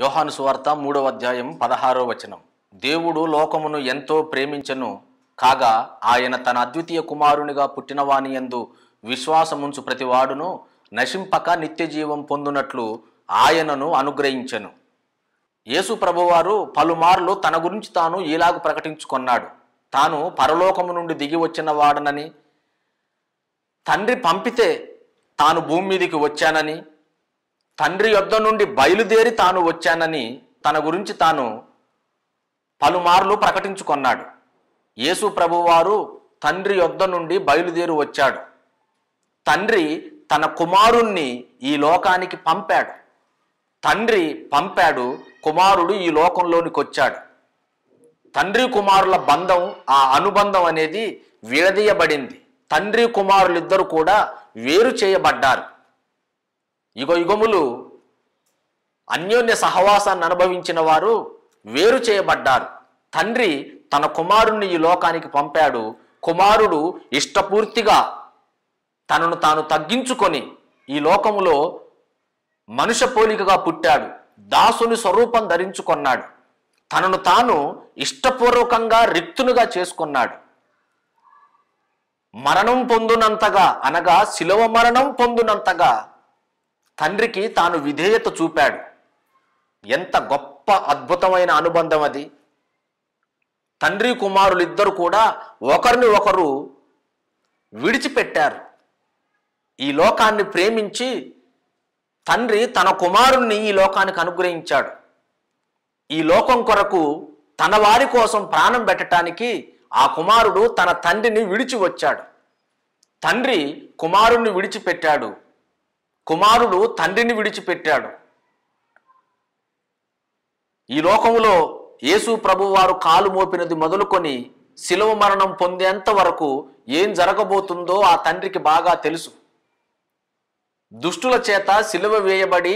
యోహాను సువార్త మూడవ అధ్యాయం పదహారో వచనం దేవుడు లోకమును ఎంతో ప్రేమించను కాగా ఆయన తన అద్వితీయ కుమారునిగా పుట్టినవాని ఎందు విశ్వాసముంచు ప్రతివాడును నశింపక నిత్య జీవం పొందునట్లు ఆయనను అనుగ్రహించెను యేసు ప్రభువారు పలుమార్లు తన గురించి తాను ఈలాగు ప్రకటించుకున్నాడు తాను పరలోకము నుండి దిగి వచ్చిన వాడనని తండ్రి పంపితే తాను భూమి మీదికి వచ్చానని తండ్రి యొద్ద నుండి బయలుదేరి తాను వచ్చానని తన గురించి తాను పలుమార్లు ప్రకటించుకొన్నాడు యేసు ప్రభువారు తండ్రి యొద్ద నుండి బయలుదేరి వచ్చాడు తండ్రి తన కుమారుణ్ణి ఈ లోకానికి పంపాడు తండ్రి పంపాడు కుమారుడు ఈ లోకంలోనికి వచ్చాడు తండ్రి కుమారుల బంధం ఆ అనుబంధం అనేది విడదీయబడింది తండ్రి కుమారులిద్దరు కూడా వేరు చేయబడ్డారు యుగ యుగములు అన్యోన్య సహవాసాన్ని అనుభవించిన వారు వేరు చేయబడ్డారు తండ్రి తన కుమారుణ్ణి ఈ లోకానికి పంపాడు కుమారుడు ఇష్టపూర్తిగా తనను తాను తగ్గించుకొని ఈ లోకములో మనుష పోలికగా పుట్టాడు దాసుని స్వరూపం ధరించుకున్నాడు తనను తాను ఇష్టపూర్వకంగా రిక్తునుగా చేసుకున్నాడు మరణం పొందునంతగా అనగా శిలవ మరణం పొందునంతగా తండ్రికి తాను విధేయత చూపాడు ఎంత గొప్ప అద్భుతమైన అనుబంధం అది తండ్రి కుమారులు ఇద్దరు కూడా ఒకరిని ఒకరు విడిచిపెట్టారు ఈ లోకాన్ని ప్రేమించి తండ్రి తన కుమారుణ్ణి ఈ లోకానికి అనుగ్రహించాడు ఈ లోకం కొరకు తన వారి కోసం ప్రాణం పెట్టడానికి ఆ కుమారుడు తన తండ్రిని విడిచి వచ్చాడు తండ్రి కుమారుణ్ణి విడిచిపెట్టాడు కుమారుడు తండ్రిని విడిచిపెట్టాడు ఈ లోకములో యేసు ప్రభువారు కాలు మోపినది మొదలుకొని శిలువ మరణం పొందేంత వరకు ఏం జరగబోతుందో ఆ తండ్రికి బాగా తెలుసు దుష్టుల చేత శిలువ వేయబడి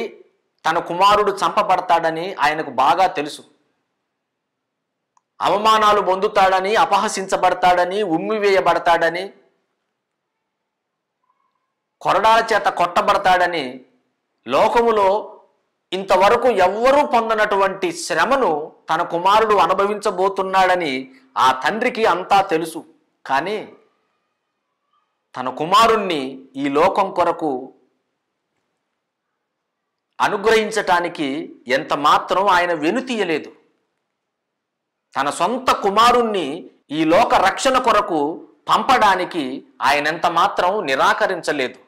తన కుమారుడు చంపబడతాడని ఆయనకు బాగా తెలుసు అవమానాలు పొందుతాడని అపహసించబడతాడని ఉమ్మివేయబడతాడని కొరడాల చేత కొట్టబడతాడని లోకములో ఇంతవరకు ఎవ్వరూ పొందనటువంటి శ్రమను తన కుమారుడు అనుభవించబోతున్నాడని ఆ తండ్రికి అంతా తెలుసు కానీ తన కుమారుణ్ణి ఈ లోకం కొరకు అనుగ్రహించటానికి ఎంత మాత్రం ఆయన వెనుతీయలేదు తన సొంత కుమారుణ్ణి ఈ లోక రక్షణ కొరకు పంపడానికి ఆయన ఎంత మాత్రం నిరాకరించలేదు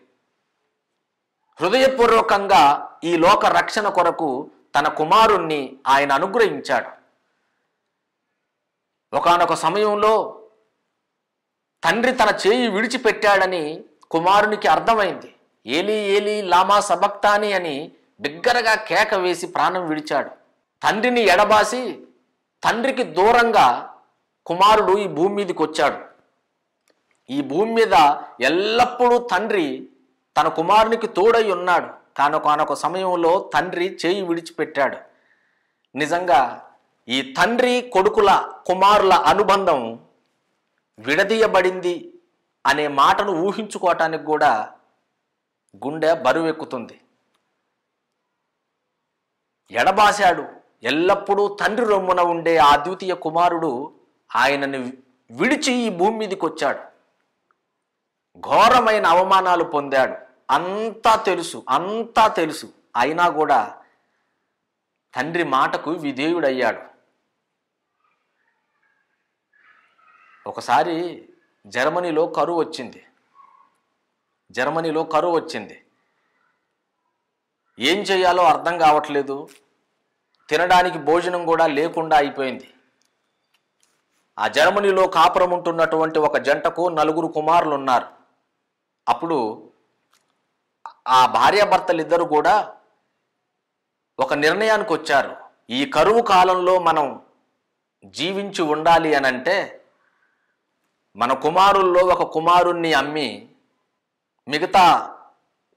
హృదయపూర్వకంగా ఈ లోక రక్షణ కొరకు తన కుమారుణ్ణి ఆయన అనుగ్రహించాడు ఒకనొక సమయంలో తండ్రి తన చేయి విడిచిపెట్టాడని కుమారునికి అర్థమైంది ఏలి ఏలి లామా సబక్తాని అని బిగ్గరగా కేక వేసి ప్రాణం విడిచాడు తండ్రిని ఎడబాసి తండ్రికి దూరంగా కుమారుడు ఈ భూమి మీదకి వచ్చాడు ఈ భూమి మీద ఎల్లప్పుడూ తండ్రి తన కుమారునికి తోడై ఉన్నాడు కానొకానొక సమయంలో తండ్రి చేయి విడిచిపెట్టాడు నిజంగా ఈ తండ్రి కొడుకుల కుమారుల అనుబంధం విడదీయబడింది అనే మాటను ఊహించుకోవటానికి కూడా గుండె బరువెక్కుతుంది ఎడబాశాడు ఎల్లప్పుడూ తండ్రి రొమ్మున ఉండే ఆ ద్వితీయ కుమారుడు ఆయనని విడిచి ఈ భూమి మీదకి వచ్చాడు ఘోరమైన అవమానాలు పొందాడు అంతా తెలుసు అంతా తెలుసు అయినా కూడా తండ్రి మాటకు విధేయుడయ్యాడు ఒకసారి జర్మనీలో కరువు వచ్చింది జర్మనీలో కరువు వచ్చింది ఏం చేయాలో అర్థం కావట్లేదు తినడానికి భోజనం కూడా లేకుండా అయిపోయింది ఆ జర్మనీలో కాపురం ఉంటున్నటువంటి ఒక జంటకు నలుగురు కుమారులు ఉన్నారు అప్పుడు ఆ భార్యాభర్తలిద్దరూ కూడా ఒక నిర్ణయానికి వచ్చారు ఈ కరువు కాలంలో మనం జీవించి ఉండాలి అని అంటే మన కుమారుల్లో ఒక కుమారుణ్ణి అమ్మి మిగతా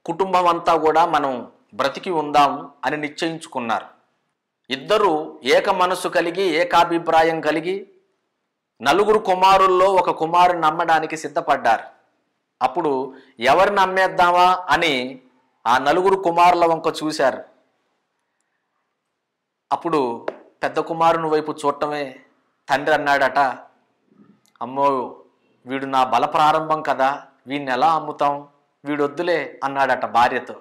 కుటుంబం అంతా కూడా మనం బ్రతికి ఉందాం అని నిశ్చయించుకున్నారు ఇద్దరు ఏక మనసు కలిగి ఏకాభిప్రాయం కలిగి నలుగురు కుమారుల్లో ఒక కుమారుని నమ్మడానికి సిద్ధపడ్డారు అప్పుడు ఎవరిని నమ్మేద్దామా అని ఆ నలుగురు కుమారుల వంక చూశారు అప్పుడు పెద్ద కుమారుని వైపు చూడటమే తండ్రి అన్నాడట అమ్మో వీడు నా బల ప్రారంభం కదా వీడిని ఎలా అమ్ముతాం వీడొద్దులే అన్నాడట భార్యతో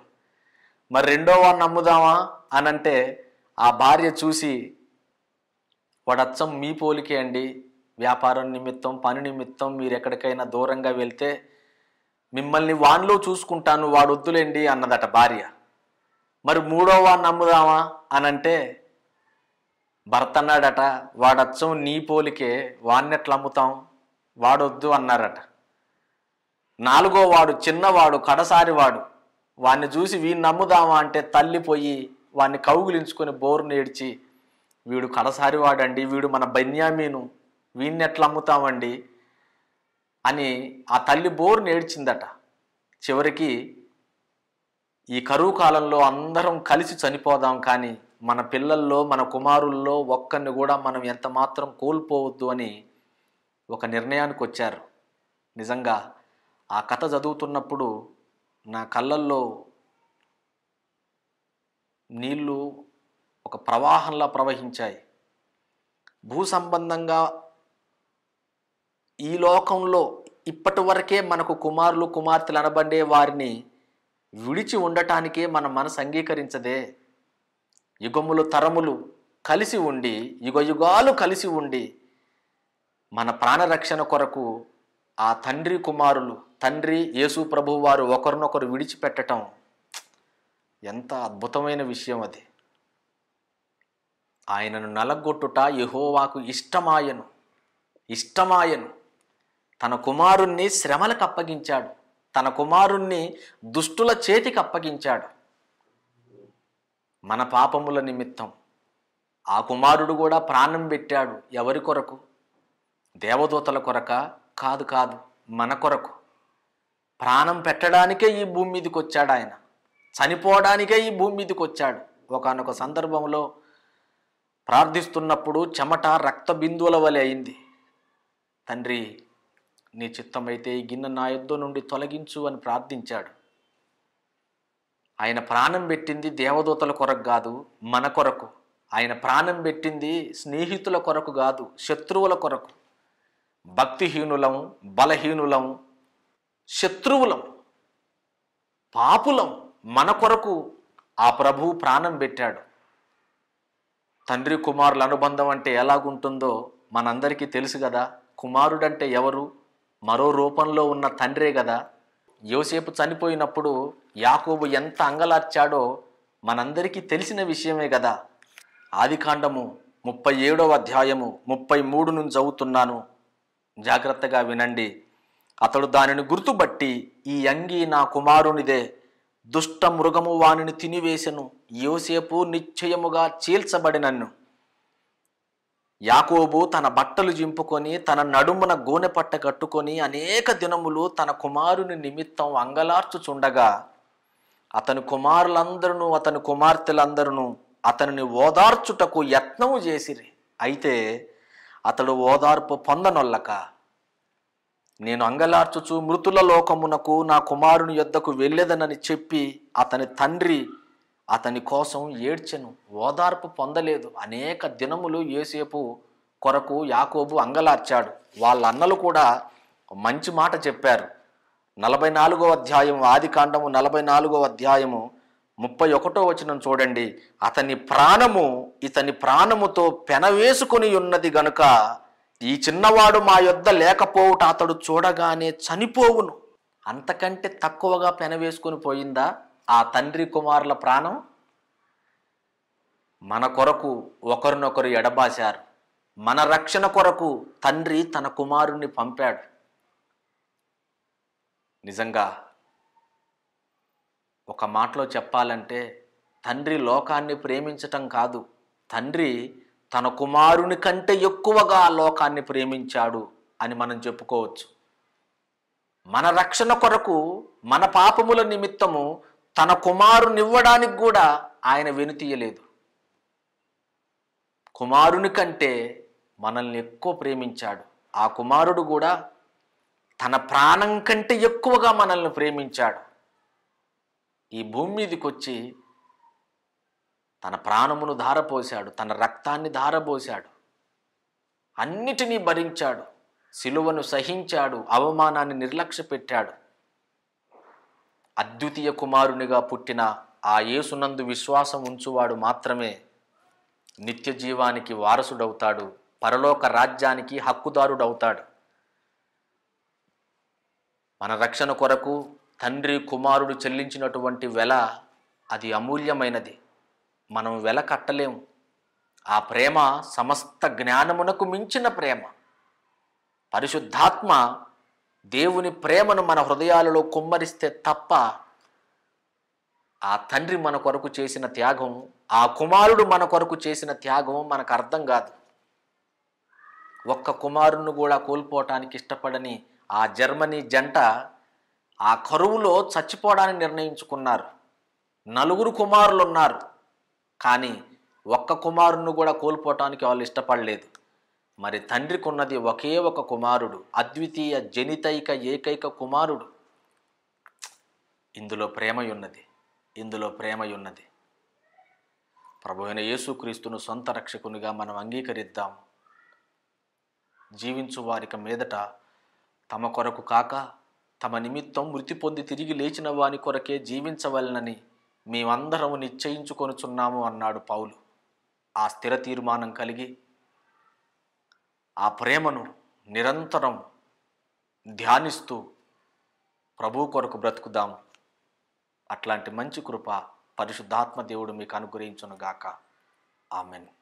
మరి రెండో వాడిని అమ్ముదామా అని అంటే ఆ భార్య చూసి వాడచ్చం మీ పోలికే అండి వ్యాపారం నిమిత్తం పని నిమిత్తం మీరు ఎక్కడికైనా దూరంగా వెళ్తే మిమ్మల్ని వాన్లో చూసుకుంటాను వాడు వద్దులేండి అన్నదట భార్య మరి మూడో వాడిని నమ్ముదామా అనంటే భర్త అన్నాడట వాడచ్చం నీ పోలికే వాడిని ఎట్లా అమ్ముతాం వాడొద్దు అన్నారట నాలుగో వాడు చిన్నవాడు కడసారి వాడు వాడిని చూసి వీడిని నమ్ముదామా అంటే తల్లిపోయి వాడిని కౌగులించుకొని బోరు నేడ్చి వీడు కడసారి వాడండి వీడు మన బన్యామీను వీడిని ఎట్లా అమ్ముతామండి అని ఆ తల్లి బోరు నేడ్చిందట చివరికి ఈ కరువు కాలంలో అందరం కలిసి చనిపోదాం కానీ మన పిల్లల్లో మన కుమారుల్లో ఒక్కరిని కూడా మనం ఎంత మాత్రం కోల్పోవద్దు అని ఒక నిర్ణయానికి వచ్చారు నిజంగా ఆ కథ చదువుతున్నప్పుడు నా కళ్ళల్లో నీళ్లు ఒక ప్రవాహంలా ప్రవహించాయి భూ సంబంధంగా ఈ లోకంలో ఇప్పటి వరకే మనకు కుమారులు కుమార్తెలు అనబండే వారిని విడిచి ఉండటానికే మన మనసు అంగీకరించదే యుగములు తరములు కలిసి ఉండి యుగ యుగాలు కలిసి ఉండి మన ప్రాణరక్షణ కొరకు ఆ తండ్రి కుమారులు తండ్రి యేసు ప్రభు వారు ఒకరినొకరు విడిచిపెట్టడం ఎంత అద్భుతమైన విషయం అది ఆయనను నలగొట్టుట యహోవాకు ఇష్టమాయను ఇష్టమాయను తన కుమారుణ్ణి శ్రమలకు అప్పగించాడు తన కుమారుణ్ణి దుష్టుల చేతికి అప్పగించాడు మన పాపముల నిమిత్తం ఆ కుమారుడు కూడా ప్రాణం పెట్టాడు ఎవరి కొరకు దేవదూతల కొరక కాదు కాదు మన కొరకు ప్రాణం పెట్టడానికే ఈ భూమి మీదకి వచ్చాడు ఆయన చనిపోవడానికే ఈ భూమి మీదకి వచ్చాడు ఒకనొక సందర్భంలో ప్రార్థిస్తున్నప్పుడు చెమట రక్త బిందువుల వలె అయింది తండ్రి నీ చిత్తమైతే ఈ గిన్నె నా యుద్ధం నుండి తొలగించు అని ప్రార్థించాడు ఆయన ప్రాణం పెట్టింది దేవదూతల కొరకు కాదు మన కొరకు ఆయన ప్రాణం పెట్టింది స్నేహితుల కొరకు కాదు శత్రువుల కొరకు భక్తిహీనులం బలహీనులం శత్రువులం పాపులం మన కొరకు ఆ ప్రభు ప్రాణం పెట్టాడు తండ్రి కుమారుల అనుబంధం అంటే ఎలాగుంటుందో మనందరికీ తెలుసు కదా కుమారుడంటే ఎవరు మరో రూపంలో ఉన్న తండ్రే కదా యోసేపు చనిపోయినప్పుడు యాకోబు ఎంత అంగలార్చాడో మనందరికీ తెలిసిన విషయమే కదా ఆదికాండము ముప్పై ఏడవ అధ్యాయము ముప్పై మూడు నుంచి చదువుతున్నాను జాగ్రత్తగా వినండి అతడు దానిని గుర్తుబట్టి ఈ అంగి నా కుమారునిదే దుష్ట మృగము వానిని తినివేసెను యోసేపు నిశ్చయముగా చీల్చబడినన్ను యాకోబు తన బట్టలు జింపుకొని తన నడుమున గోనె పట్ట కట్టుకొని అనేక దినములు తన కుమారుని నిమిత్తం అంగలార్చుచుండగా అతని కుమారులందరూ అతని కుమార్తెలందరూ అతనిని ఓదార్చుటకు యత్నము చేసిరి అయితే అతడు ఓదార్పు పొందనొల్లక నేను అంగలార్చుచు మృతుల లోకమునకు నా కుమారుని యొద్దకు వెళ్ళేదనని చెప్పి అతని తండ్రి అతని కోసం ఏడ్చెను ఓదార్పు పొందలేదు అనేక దినములు ఏసేపు కొరకు యాకోబు అంగలార్చాడు వాళ్ళ అన్నలు కూడా మంచి మాట చెప్పారు నలభై నాలుగో అధ్యాయం ఆది కాండము నలభై నాలుగో అధ్యాయము ముప్పై ఒకటో వచనం చూడండి అతని ప్రాణము ఇతని ప్రాణముతో పెనవేసుకొని ఉన్నది గనుక ఈ చిన్నవాడు మా యొద్ద లేకపోవుట అతడు చూడగానే చనిపోవును అంతకంటే తక్కువగా పెనవేసుకొని పోయిందా ఆ తండ్రి కుమారుల ప్రాణం మన కొరకు ఒకరినొకరు ఎడబాశారు మన రక్షణ కొరకు తండ్రి తన కుమారుణ్ణి పంపాడు నిజంగా ఒక మాటలో చెప్పాలంటే తండ్రి లోకాన్ని ప్రేమించటం కాదు తండ్రి తన కుమారుని కంటే ఎక్కువగా లోకాన్ని ప్రేమించాడు అని మనం చెప్పుకోవచ్చు మన రక్షణ కొరకు మన పాపముల నిమిత్తము తన కుమారునివ్వడానికి కూడా ఆయన వెనుతీయలేదు కుమారుని కంటే మనల్ని ఎక్కువ ప్రేమించాడు ఆ కుమారుడు కూడా తన ప్రాణం కంటే ఎక్కువగా మనల్ని ప్రేమించాడు ఈ భూమి మీదకి వచ్చి తన ప్రాణమును ధారపోశాడు తన రక్తాన్ని ధారపోశాడు అన్నిటినీ భరించాడు సిలువను సహించాడు అవమానాన్ని నిర్లక్ష్య పెట్టాడు అద్వితీయ కుమారునిగా పుట్టిన ఆ యేసునందు విశ్వాసం ఉంచువాడు మాత్రమే నిత్య జీవానికి వారసుడవుతాడు పరలోక రాజ్యానికి హక్కుదారుడవుతాడు మన రక్షణ కొరకు తండ్రి కుమారుడు చెల్లించినటువంటి వెల అది అమూల్యమైనది మనం వెల కట్టలేము ఆ ప్రేమ సమస్త జ్ఞానమునకు మించిన ప్రేమ పరిశుద్ధాత్మ దేవుని ప్రేమను మన హృదయాలలో కుమ్మరిస్తే తప్ప ఆ తండ్రి మన కొరకు చేసిన త్యాగం ఆ కుమారుడు మన కొరకు చేసిన త్యాగం మనకు అర్థం కాదు ఒక్క కుమారుని కూడా కోల్పోవటానికి ఇష్టపడని ఆ జర్మనీ జంట ఆ కరువులో చచ్చిపోవడానికి నిర్ణయించుకున్నారు నలుగురు కుమారులు ఉన్నారు కానీ ఒక్క కుమారుని కూడా కోల్పోవటానికి వాళ్ళు ఇష్టపడలేదు మరి తండ్రికున్నది ఒకే ఒక కుమారుడు అద్వితీయ జనితైక ఏకైక కుమారుడు ఇందులో ప్రేమయున్నది ఇందులో ప్రేమయున్నది ప్రభు అయిన యేసుక్రీస్తును సొంత రక్షకునిగా మనం అంగీకరిద్దాం జీవించు వారికి మీదట తమ కొరకు కాక తమ నిమిత్తం మృతి పొంది తిరిగి లేచిన వాని కొరకే జీవించవలనని మేమందరము నిశ్చయించుకొనుచున్నాము అన్నాడు పౌలు ఆ స్థిర తీర్మానం కలిగి ఆ ప్రేమను నిరంతరం ధ్యానిస్తూ ప్రభు కొరకు బ్రతుకుదాం అట్లాంటి మంచి కృప పరిశుద్ధాత్మ దేవుడు మీకు అనుగ్రహించునుగాక ఆమెను